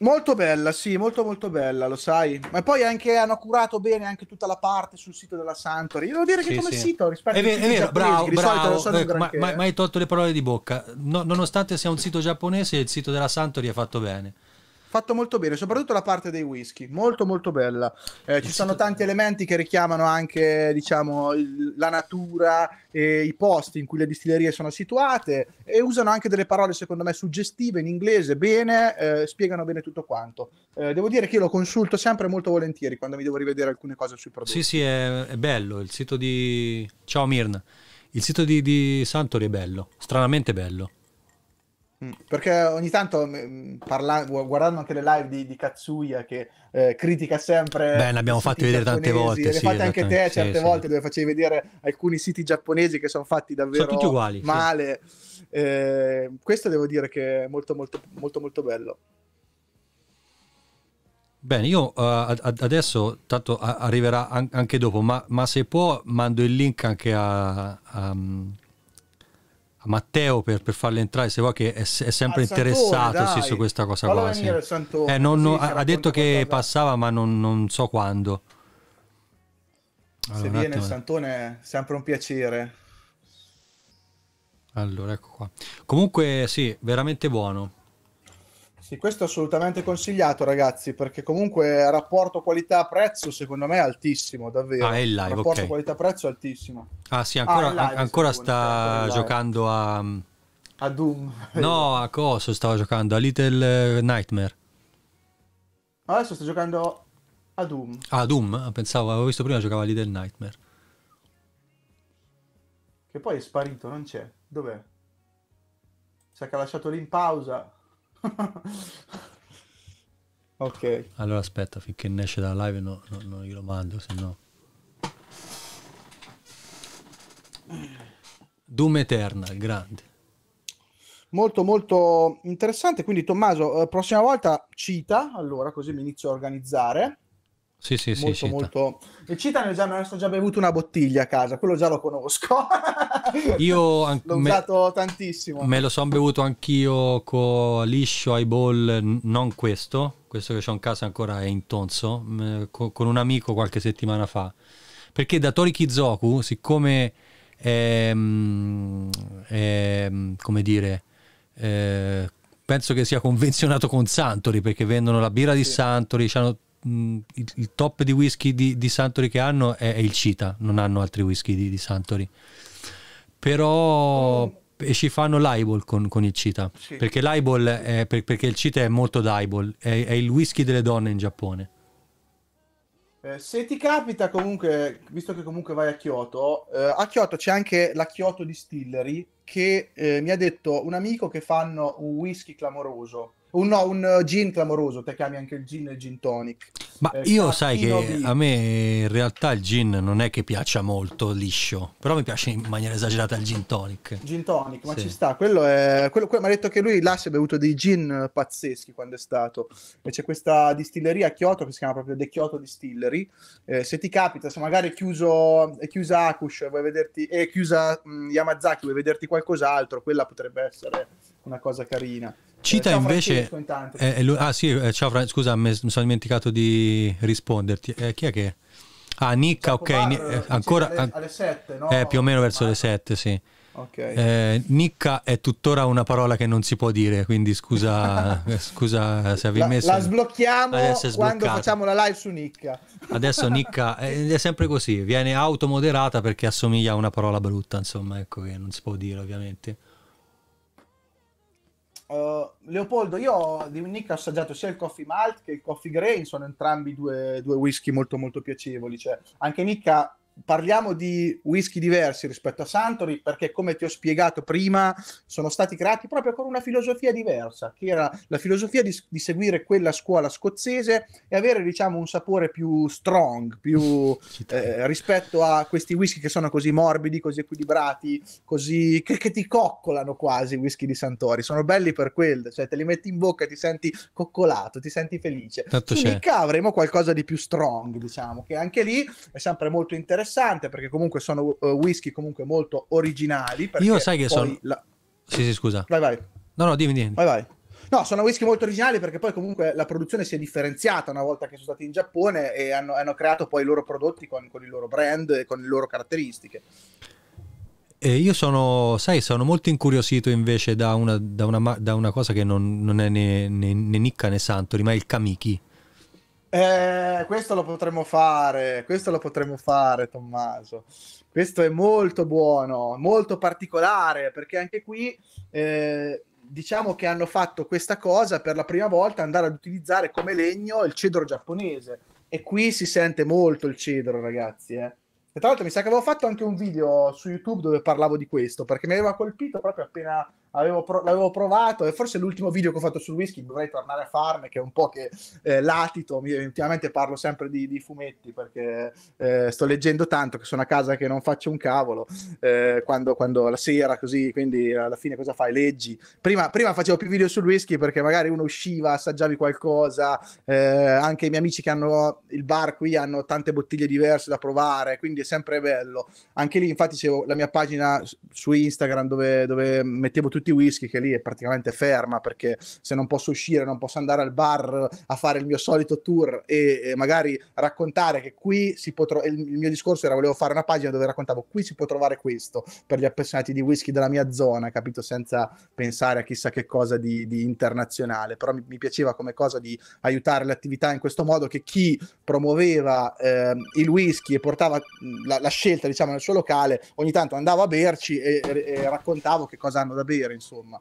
Speaker 2: Molto bella, sì, molto molto bella, lo sai. Ma poi anche hanno curato bene anche tutta la parte sul sito della Santori. Io devo dire che sì, come sì. sito rispetto è vero, ai siti è vero, bravo, bravo, ecco, ma, eh.
Speaker 1: hai tolto le parole di bocca. No, nonostante sia un sito giapponese, il sito della Santori è fatto bene
Speaker 2: fatto molto bene, soprattutto la parte dei whisky, molto molto bella. Eh, ci sono tanti elementi che richiamano anche, diciamo, la natura e i posti in cui le distillerie sono situate e usano anche delle parole secondo me suggestive in inglese, bene, eh, spiegano bene tutto quanto. Eh, devo dire che io lo consulto sempre molto volentieri quando mi devo rivedere alcune cose sui
Speaker 1: prodotti. Sì, sì, è, è bello, il sito di... Ciao Mirna, il sito di, di Santori è bello, stranamente bello.
Speaker 2: Mm. Perché ogni tanto mm, parla- guardando anche le live di, di Katsuya che eh, critica sempre. Beh, l'abbiamo fatti vedere tante volte. Le sì, fatte anche te certe sì, volte sì. dove facevi vedere alcuni siti giapponesi che sono fatti davvero sono tutti uguali, male. Sì. Eh, questo devo dire che è molto, molto, molto, molto bello.
Speaker 1: Bene, io uh, adesso, tanto arriverà anche dopo, ma, ma, se può mando il link anche a, a mm, a Matteo per, per farle entrare, se vuoi che è, è sempre al interessato Santone, sì, su questa cosa qua. Sì. Santone, eh, non, non, ha, detto che passava ma non, non so quando. Allora, se viene attimo. il
Speaker 2: Santone è sempre un piacere.
Speaker 1: Allora, ecco qua. Comunque sì, veramente buono.
Speaker 2: Sì, questo è assolutamente consigliato, ragazzi, perché comunque il rapporto qualità-prezzo secondo me è altissimo, davvero. Ah, è live, il rapporto okay. qualità-prezzo è altissimo.
Speaker 1: Ah, sì, ah, ancora, ah, live, ancora sta giocando a mm, a Doom. No, a cosa stava giocando? A Little eh, Nightmare.
Speaker 2: Adesso sta giocando a Doom.
Speaker 1: Ah, Doom, ah, pensavo, avevo visto prima giocava a Little Nightmare.
Speaker 2: Che poi è sparito, non c'è. Dov'è? Sa che ha lasciato lì in pausa.
Speaker 1: ok. Allora aspetta finché ne esce dalla live no, no, non glielo mando, se no. Doom Eternal, grande.
Speaker 2: Molto molto interessante, quindi Tommaso, eh, prossima volta cita, allora così mi inizio a organizzare
Speaker 1: sì, sì, molto, sì.
Speaker 2: Molto... Il Citan già, me ne sono già bevuto una bottiglia a casa, quello già lo conosco.
Speaker 1: Io an- l'ho me... usato tantissimo. Me lo sono bevuto anch'io con liscio ai ball, non questo, questo che ho in casa ancora è in tonso, con un amico qualche settimana fa. Perché da Tori Kizoku, siccome è, è, come dire, è, eh, penso che sia convenzionato con Santori, perché vendono la birra di sì. Santori, hanno il, il, top di whisky di, di Santori che hanno è, è, il Cita, non hanno altri whisky di, di Santori. Però e ci fanno l'eyeball con, con il Cita, sì. perché l'eyeball è, per, perché il Cita è molto d'eyeball, è, è il whisky delle donne in Giappone.
Speaker 2: Eh, se ti capita comunque, visto che comunque vai a Kyoto, eh, a Kyoto c'è anche la Kyoto Distillery che eh, mi ha detto un amico che fanno un whisky clamoroso un, no, un eh, gin clamoroso, te chiami anche il gin e il gin tonic.
Speaker 1: Ma eh, io sai che di... a me in realtà il gin non è che piaccia molto liscio, però mi piace in maniera esagerata il gin tonic.
Speaker 2: Gin tonic, ma sì. ci sta, quello è... Quello, quello, mi ha detto che lui là si è bevuto dei gin eh, pazzeschi quando è stato. E c'è questa distilleria a Kyoto che si chiama proprio The Kyoto Distillery. Eh, se ti capita, se magari è, chiuso, è chiusa Akush, vuoi vederti... è chiusa mh, mm, Yamazaki, vuoi vederti qualcos'altro, quella potrebbe essere una cosa carina. Cita eh, invece... Eh, lui, ah
Speaker 1: sì, eh, ciao Fra, scusa, mi sono dimenticato di risponderti. Eh, chi è che... Ah, Nicca, ok, bar, eh, ancora... Alle, alle 7, no? Eh, più o meno verso le 7, sì. Okay. Eh, Nicca è tuttora una parola che non si può dire, quindi scusa, scusa se avevi messo. La, sblocchiamo quando facciamo
Speaker 2: la live su Nicca.
Speaker 1: Adesso Nicca eh, è, sempre così, viene automoderata perché assomiglia a una parola brutta, insomma, ecco che non si può dire ovviamente.
Speaker 2: Eh, Leopoldo, io di Nick ho assaggiato sia il coffee malt che il coffee grain, sono entrambi due, due whisky molto molto piacevoli, cioè, anche Nick ha parliamo di whisky diversi rispetto a Santori perché come ti ho spiegato prima sono stati creati proprio con una filosofia diversa che era la filosofia di, di seguire quella scuola scozzese e avere diciamo un sapore più strong più eh, rispetto a questi whisky che sono così morbidi così equilibrati così che, che, ti coccolano quasi i whisky di Santori sono belli per quello cioè te li metti in bocca ti senti coccolato ti senti felice Tanto Quindi, avremo qualcosa di più strong diciamo che anche lì è sempre molto interessante interessante perché comunque sono uh, whisky comunque molto originali. Io sai che sono... La... Sì, sì, scusa. Vai, vai.
Speaker 1: No, no, dimmi, dimmi. Vai,
Speaker 2: vai. No, sono whisky molto originali perché poi comunque la produzione si è differenziata una volta che sono stati in Giappone e hanno, hanno creato poi i loro prodotti con, con, il loro brand e con le loro caratteristiche.
Speaker 1: E io sono, sai, sono molto incuriosito invece da una, da una, da una cosa che non, non è né, né, né nicca né Santori, ma è il kamiki.
Speaker 2: Eh, questo lo potremmo fare, questo lo potremmo fare, Tommaso. Questo è molto buono, molto particolare, perché anche qui eh, diciamo che hanno fatto questa cosa per la prima volta, andare ad utilizzare come legno il cedro giapponese. E qui si sente molto il cedro, ragazzi. Eh. E tra l'altro mi sa che avevo fatto anche un video su YouTube dove parlavo di questo, perché mi aveva colpito proprio appena avevo pro- l'avevo provato e forse l'ultimo video che ho fatto sul whisky dovrei tornare a farne che è un po' che eh, latito mi, ultimamente parlo sempre di, di fumetti perché eh, sto leggendo tanto che sono a casa che non faccio un cavolo eh, quando, quando, la sera così quindi alla fine cosa fai? Leggi prima, prima, facevo più video sul whisky perché magari uno usciva assaggiavi qualcosa eh, anche i miei amici che hanno il bar qui hanno tante bottiglie diverse da provare quindi è sempre bello anche lì infatti c'è la mia pagina su Instagram dove, dove mettevo tutti tutti i whisky che lì è praticamente ferma perché se non posso uscire, non posso andare al bar a fare il mio solito tour e, e magari raccontare che qui si può trovare, il, il mio discorso era volevo fare una pagina dove raccontavo qui si può trovare questo per gli appassionati di whisky della mia zona, capito? Senza pensare a chissà che cosa di, di internazionale, però mi, mi, piaceva come cosa di aiutare le attività in questo modo che chi promuoveva eh, il whisky e portava la, la, scelta diciamo nel suo locale ogni tanto andava a berci e, e, e raccontavo che cosa hanno da bere insomma.